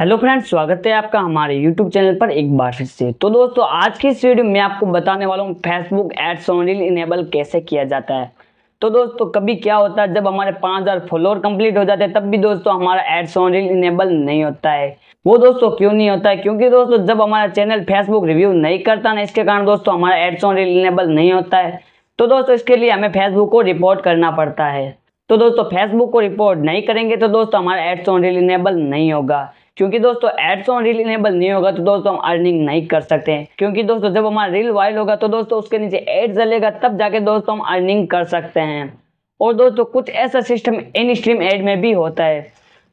hello friends स्वागत है आपका हमारे यूट्यूब चैनल पर एक बार फिर से तो दोस्तों आज की इस वीडियो में आपको बताने वाला हूँ Facebook ads on reel enable कैसे किया जाता है तो दोस्तों कभी क्या होता है जब हमारे 5000 फॉलोअर कंप्लीट हो जाते हैं तब भी दोस्तों हमारा एड्स ऑन रील इनेबल नहीं होता है वो दोस्तों क्यों नहीं होता है क्योंकि दोस्तों जब हमारा चैनल फेसबुक रिव्यू नहीं करता ना इसके कारण दोस्तों हमारा एड्स ऑन रील इनेबल नहीं होता है तो दोस्तों इसके लिए हमें फेसबुक को रिपोर्ट करना पड़ता है तो दोस्तों फेसबुक को रिपोर्ट नहीं करेंगे तो दोस्तों हमारा एड्स ऑन रील इनेबल नहीं होगा क्योंकि दोस्तों एड्स ऑन रील इनेबल नहीं होगा तो दोस्तों हम अर्निंग नहीं कर सकते हैं क्योंकि दोस्तों जब हमारा रील वायरल होगा तो दोस्तों उसके नीचे एड जलेगा तब जाके दोस्तों हम अर्निंग कर सकते हैं और दोस्तों कुछ ऐसा सिस्टम इन स्ट्रीम एड में भी होता है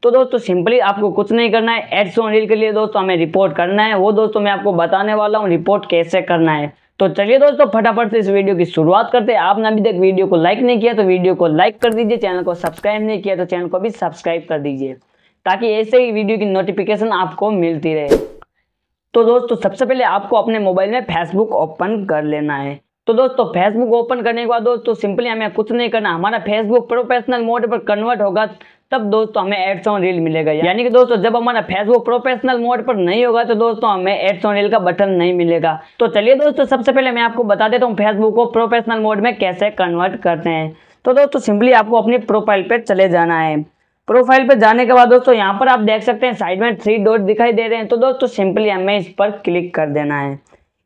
तो दोस्तों सिंपली आपको कुछ नहीं करना है एड्स ऑन रील के लिए दोस्तों हमें रिपोर्ट करना है वो दोस्तों मैं आपको बताने वाला हूँ रिपोर्ट कैसे करना है तो चलिए दोस्तों फटाफट से इस वीडियो की शुरुआत करते हैं आपने अभी तक वीडियो को लाइक नहीं किया तो वीडियो को लाइक कर दीजिए चैनल को सब्सक्राइब नहीं किया तो चैनल को भी सब्सक्राइब कर दीजिए ताकि ऐसे ही वीडियो की नोटिफिकेशन आपको मिलती रहे तो दोस्तों सबसे पहले आपको अपने मोबाइल में फेसबुक ओपन कर लेना है तो दोस्तों फेसबुक ओपन करने के बाद दोस्तों सिंपली हमें कुछ नहीं करना हमारा फेसबुक प्रोफेशनल मोड पर कन्वर्ट होगा तब दोस्तों हमें एड्स ऑन रील मिलेगा यानी कि दोस्तों जब हमारा फेसबुक प्रोफेशनल मोड पर नहीं होगा तो दोस्तों हमें एड्स ऑन रील का बटन नहीं मिलेगा तो चलिए दोस्तों सबसे पहले मैं आपको बता देता हूँ फेसबुक को प्रोफेशनल मोड में कैसे कन्वर्ट करते हैं तो दोस्तों सिंपली आपको अपनी प्रोफाइल पर चले जाना है प्रोफाइल पर जाने के बाद दोस्तों यहाँ पर आप देख सकते हैं साइड में थ्री डॉट दिखाई दे रहे हैं तो दोस्तों सिंपली हमें इस पर क्लिक कर देना है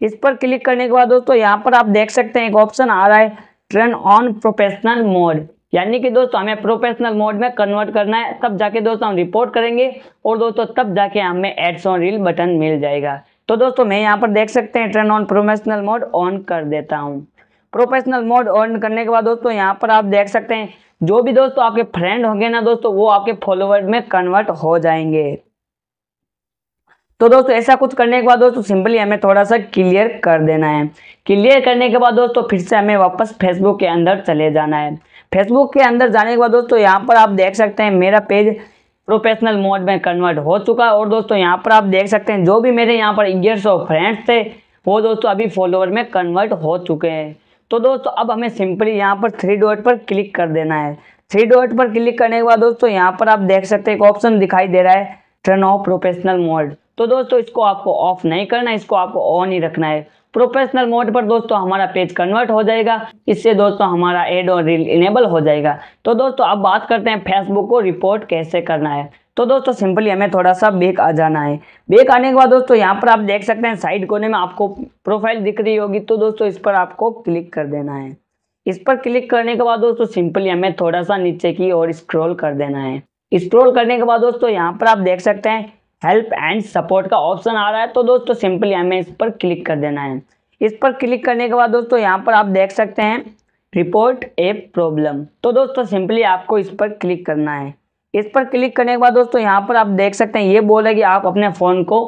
इस पर क्लिक करने के बाद दोस्तों यहाँ पर आप देख सकते हैं एक ऑप्शन आ रहा है ट्रेन ऑन प्रोफेशनल मोड यानी कि दोस्तों हमें प्रोफेशनल मोड में कन्वर्ट करना है तब जाके दोस्तों हम रिपोर्ट करेंगे और दोस्तों तब जाके हमें एड्स ऑन रील बटन मिल जाएगा तो दोस्तों मैं यहाँ पर देख सकते हैं turn on professional mode on कर देता हूँ प्रोफेशनल मोड ऑन करने के बाद दोस्तों यहाँ पर आप देख सकते हैं जो भी दोस्तों आपके फ्रेंड होंगे ना दोस्तों वो आपके फॉलोअर में कन्वर्ट हो जाएंगे तो दोस्तों ऐसा कुछ करने के बाद दोस्तों सिंपली हमें थोड़ा सा क्लियर कर देना है क्लियर करने के बाद दोस्तों फिर से हमें वापस फेसबुक के अंदर चले जाना है फेसबुक के अंदर जाने के बाद दोस्तों यहाँ पर आप देख सकते हैं मेरा पेज प्रोफेशनल मोड में कन्वर्ट हो चुका है और दोस्तों यहाँ पर आप देख सकते हैं जो भी मेरे यहाँ पर ईयर्स ऑफ फ्रेंड्स थे वो दोस्तों अभी फॉलोअर में कन्वर्ट हो चुके हैं तो दोस्तों अब हमें सिंपली यहाँ पर थ्री डॉट पर क्लिक कर देना है थ्री डॉट पर क्लिक करने के बाद दोस्तों यहाँ पर आप देख सकते हैं एक ऑप्शन दिखाई दे रहा है टर्न ऑफ प्रोफेशनल मोड तो दोस्तों इसको आपको ऑफ नहीं करना है इसको आपको ऑन ही रखना है प्रोफेशनल मोड पर दोस्तों हमारा पेज कन्वर्ट हो जाएगा इससे दोस्तों हमारा एड और रील इनेबल हो जाएगा तो दोस्तों अब बात करते हैं फेसबुक को रिपोर्ट कैसे करना है तो दोस्तों सिंपली हमें थोड़ा सा बेक आ जाना है बेक आने के बाद दोस्तों यहाँ पर आप देख सकते हैं साइड कोने में आपको प्रोफाइल दिख रही होगी तो दोस्तों इस पर आपको क्लिक कर देना है इस पर क्लिक करने के बाद दोस्तों सिंपली हमें थोड़ा सा नीचे की ओर स्क्रॉल कर देना है स्क्रॉल करने के बाद दोस्तों यहाँ पर आप देख सकते हैं हेल्प एंड सपोर्ट का ऑप्शन आ रहा है तो दोस्तों सिंपली हमें इस पर क्लिक कर देना है इस पर क्लिक करने के बाद दोस्तों यहाँ पर आप देख सकते हैं रिपोर्ट ए प्रॉब्लम तो दोस्तों सिंपली आपको इस पर क्लिक करना है इस पर क्लिक करने के बाद दोस्तों यहाँ पर आप देख सकते हैं ये बोल रहे कि आप अपने फ़ोन को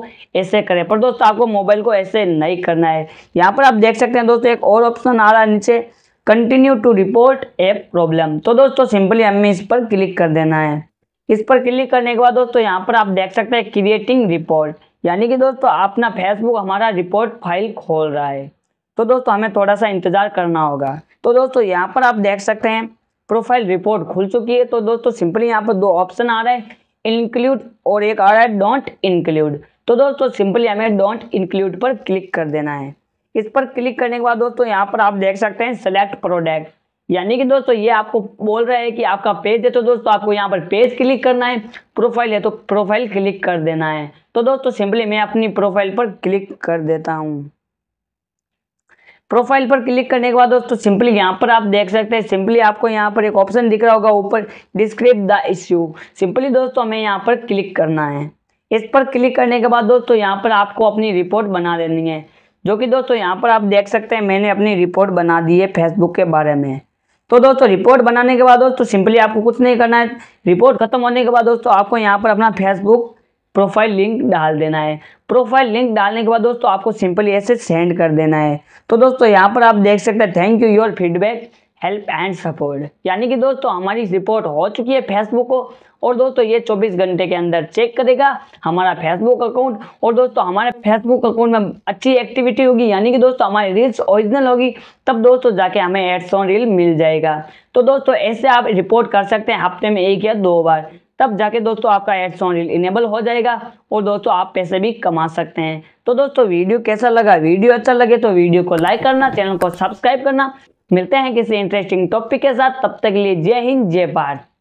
ऐसे करें पर दोस्तों आपको मोबाइल को ऐसे नहीं करना है यहाँ पर आप देख सकते हैं दोस्तों एक और ऑप्शन आ रहा है नीचे continue to report a problem तो दोस्तों सिंपली हमें इस पर क्लिक कर देना है इस पर क्लिक करने के बाद दोस्तों यहाँ पर आप देख सकते हैं क्रिएटिंग रिपोर्ट यानी कि दोस्तों अपना फेसबुक हमारा रिपोर्ट फाइल खोल रहा है तो दोस्तों हमें थोड़ा सा इंतज़ार करना होगा तो दोस्तों यहाँ पर आप देख सकते हैं प्रोफाइल रिपोर्ट खुल चुकी है तो दोस्तों सिंपली यहाँ पर दो ऑप्शन आ रहे हैं इंक्लूड और एक आ रहा है डोंट इंक्लूड तो दोस्तों सिंपली हमें डोंट इंक्लूड पर क्लिक कर देना है इस पर क्लिक करने के बाद दोस्तों यहाँ पर आप देख सकते हैं सेलेक्ट प्रोडक्ट यानी कि दोस्तों ये आपको बोल रहा है कि आपका पेज है तो दोस्तों आपको यहाँ पर पेज क्लिक करना है प्रोफाइल है तो प्रोफाइल क्लिक कर देना है तो दोस्तों सिंपली मैं अपनी प्रोफाइल पर क्लिक कर देता हूँ प्रोफाइल पर क्लिक करने के बाद दोस्तों सिंपली यहाँ पर आप देख सकते हैं सिंपली आपको यहाँ पर एक ऑप्शन दिख रहा होगा ऊपर डिस्क्रिप द इश्यू सिंपली दोस्तों हमें यहाँ पर क्लिक करना है इस पर क्लिक करने के बाद दोस्तों यहाँ पर आपको अपनी रिपोर्ट बना देनी है जो कि दोस्तों यहाँ पर आप देख सकते हैं मैंने अपनी रिपोर्ट बना दी है फेसबुक के बारे में तो दोस्तों रिपोर्ट बनाने के बाद दोस्तों सिंपली आपको कुछ नहीं करना है रिपोर्ट खत्म होने के बाद दोस्तों आपको यहाँ पर अपना फेसबुक प्रोफाइल लिंक डाल देना है प्रोफाइल लिंक डालने के बाद दोस्तों आपको सिंपली ऐसे सेंड कर देना है तो दोस्तों यहाँ पर आप देख सकते हैं thank you your feedback help and support यानी कि दोस्तों हमारी रिपोर्ट हो चुकी है फेसबुक को और दोस्तों ये 24 घंटे के अंदर चेक करेगा हमारा फेसबुक अकाउंट और दोस्तों हमारे फेसबुक अकाउंट में अच्छी एक्टिविटी होगी यानी कि दोस्तों हमारी रील्स ओरिजिनल होगी तब दोस्तों जाके हमें एड्स ऑन रील मिल जाएगा तो दोस्तों ऐसे आप रिपोर्ट कर सकते हैं हफ्ते में एक या दो बार तब जाके दोस्तों आपका एड्स ऑन रील इनेबल हो जाएगा और दोस्तों आप पैसे भी कमा सकते हैं तो दोस्तों वीडियो कैसा लगा वीडियो अच्छा लगे तो वीडियो को लाइक करना चैनल को सब्सक्राइब करना मिलते हैं किसी इंटरेस्टिंग टॉपिक के साथ तब तक के लिए जय हिंद जय भारत